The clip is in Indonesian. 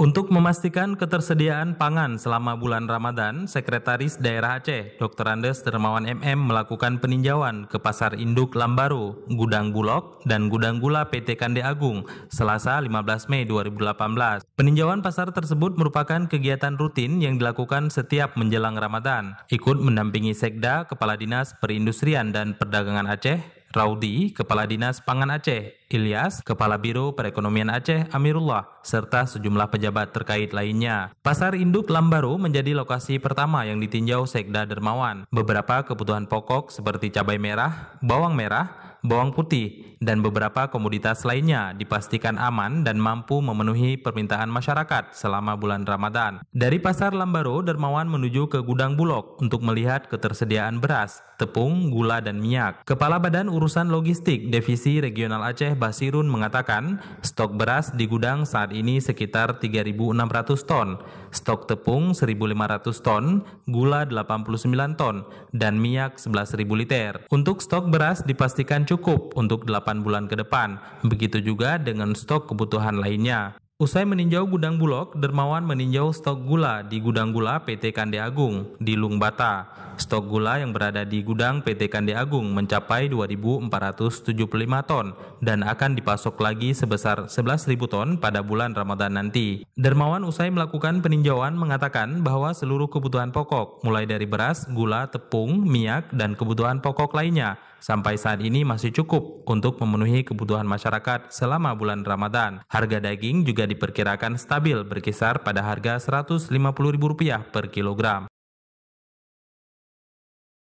Untuk memastikan ketersediaan pangan selama bulan Ramadan, Sekretaris Daerah Aceh, Dr. Andes Dermawan MM melakukan peninjauan ke Pasar Induk Lambaru, Gudang Bulog, dan Gudang Gula PT Kande Agung, Selasa 15 Mei 2018. Peninjauan pasar tersebut merupakan kegiatan rutin yang dilakukan setiap menjelang Ramadan. Ikut mendampingi Sekda, Kepala Dinas Perindustrian dan Perdagangan Aceh, Raudi, Kepala Dinas Pangan Aceh, Ilyas, Kepala Biro Perekonomian Aceh, Amirullah, serta sejumlah pejabat terkait lainnya. Pasar Induk Lambaru menjadi lokasi pertama yang ditinjau Sekda Dermawan. Beberapa kebutuhan pokok seperti cabai merah, bawang merah, bawang putih, dan beberapa komoditas lainnya dipastikan aman dan mampu memenuhi permintaan masyarakat selama bulan Ramadan. Dari Pasar Lambaro, Dermawan menuju ke Gudang Bulog untuk melihat ketersediaan beras, tepung, gula, dan minyak. Kepala Badan Urusan Logistik Divisi Regional Aceh Basirun mengatakan, stok beras di gudang saat ini sekitar 3.600 ton, stok tepung 1.500 ton, gula 89 ton, dan minyak 11.000 liter. Untuk stok beras dipastikan cukup untuk 8 bulan ke depan, begitu juga dengan stok kebutuhan lainnya. Usai meninjau gudang Bulog, Dermawan meninjau stok gula di gudang gula PT Kande Agung di Lungbata. Stok gula yang berada di gudang PT Kandi Agung mencapai 2.475 ton dan akan dipasok lagi sebesar 11.000 ton pada bulan Ramadan nanti. Dermawan usai melakukan peninjauan mengatakan bahwa seluruh kebutuhan pokok, mulai dari beras, gula, tepung, minyak, dan kebutuhan pokok lainnya, sampai saat ini masih cukup untuk memenuhi kebutuhan masyarakat selama bulan Ramadan. Harga daging juga diperkirakan stabil berkisar pada harga Rp150.000 per kilogram.